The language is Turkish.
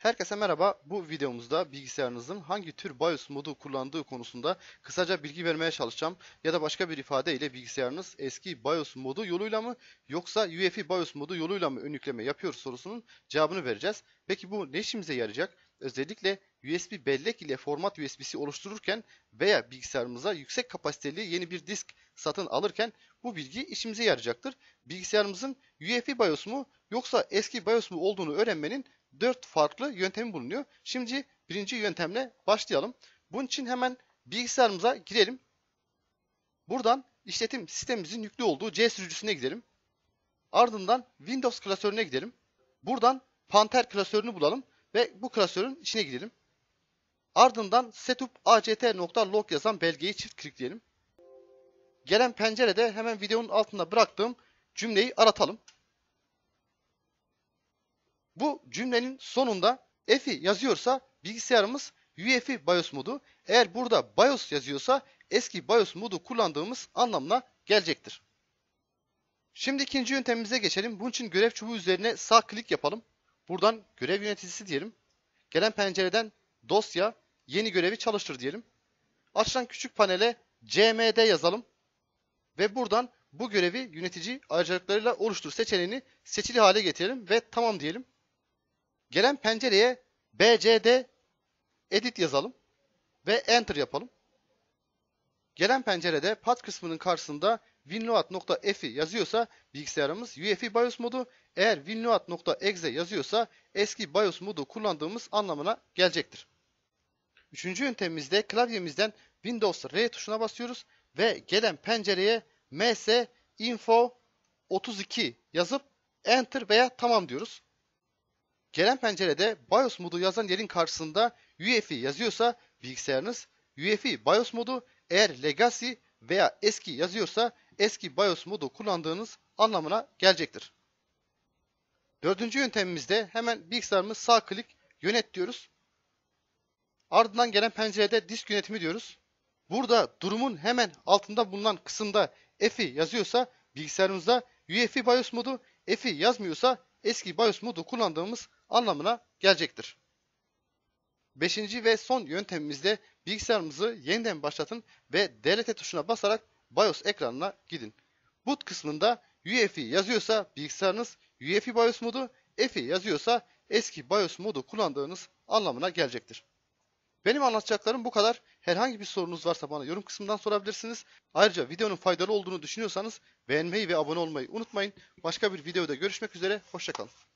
Herkese merhaba. Bu videomuzda bilgisayarınızın hangi tür BIOS modu kullandığı konusunda kısaca bilgi vermeye çalışacağım. Ya da başka bir ifadeyle bilgisayarınız eski BIOS modu yoluyla mı yoksa UEFI BIOS modu yoluyla mı ön yapıyor sorusunun cevabını vereceğiz. Peki bu ne işimize yarayacak? Özellikle USB bellek ile format USB'si oluştururken veya bilgisayarımıza yüksek kapasiteli yeni bir disk satın alırken bu bilgi işimize yarayacaktır. Bilgisayarımızın UEFI BIOS mu yoksa eski BIOS mu olduğunu öğrenmenin 4 farklı yöntemi bulunuyor. Şimdi birinci yöntemle başlayalım. Bunun için hemen bilgisayarımıza girelim. Buradan işletim sistemimizin yüklü olduğu C sürücüsüne gidelim. Ardından Windows klasörüne gidelim. Buradan Panther klasörünü bulalım ve bu klasörün içine gidelim. Ardından setupact.log yazan belgeyi çift klikleyelim. Gelen pencerede hemen videonun altında bıraktığım cümleyi aratalım. Bu cümlenin sonunda F'i yazıyorsa bilgisayarımız UEFI BIOS modu. Eğer burada BIOS yazıyorsa eski BIOS modu kullandığımız anlamına gelecektir. Şimdi ikinci yöntemimize geçelim. Bunun için görev çubuğu üzerine sağ klik yapalım. Buradan görev yöneticisi diyelim. Gelen pencereden dosya yeni görevi çalıştır diyelim. Açılan küçük panele CMD yazalım. Ve buradan bu görevi yönetici ayrıcalıklarıyla oluştur seçeneğini seçili hale getirelim ve tamam diyelim. Gelen pencereye BCD edit yazalım ve enter yapalım. Gelen pencerede Pat kısmının karşısında winload.efi yazıyorsa bilgisayarımız UEFI BIOS modu, eğer winload.exe yazıyorsa eski BIOS modu kullandığımız anlamına gelecektir. Üçüncü yöntemimizde klavyemizden Windows R tuşuna basıyoruz ve gelen pencereye ms info 32 yazıp enter veya tamam diyoruz. Gelen pencerede BIOS modu yazan yerin karşısında UEFI yazıyorsa bilgisayarınız UEFI BIOS modu eğer legacy veya eski yazıyorsa eski BIOS modu kullandığınız anlamına gelecektir. Dördüncü yöntemimizde hemen bilgisayarımız sağ klik yönet diyoruz. Ardından gelen pencerede disk yönetimi diyoruz. Burada durumun hemen altında bulunan kısımda EFI yazıyorsa bilgisayarımızda UEFI BIOS modu, EFI yazmıyorsa eski BIOS modu kullandığımız anlamına gelecektir. Beşinci ve son yöntemimizde bilgisayarımızı yeniden başlatın ve DLT tuşuna basarak BIOS ekranına gidin. Boot kısmında UEFI yazıyorsa bilgisayarınız UEFI BIOS modu, EFI yazıyorsa eski BIOS modu kullandığınız anlamına gelecektir. Benim anlatacaklarım bu kadar. Herhangi bir sorunuz varsa bana yorum kısmından sorabilirsiniz. Ayrıca videonun faydalı olduğunu düşünüyorsanız beğenmeyi ve abone olmayı unutmayın. Başka bir videoda görüşmek üzere. Hoşçakalın.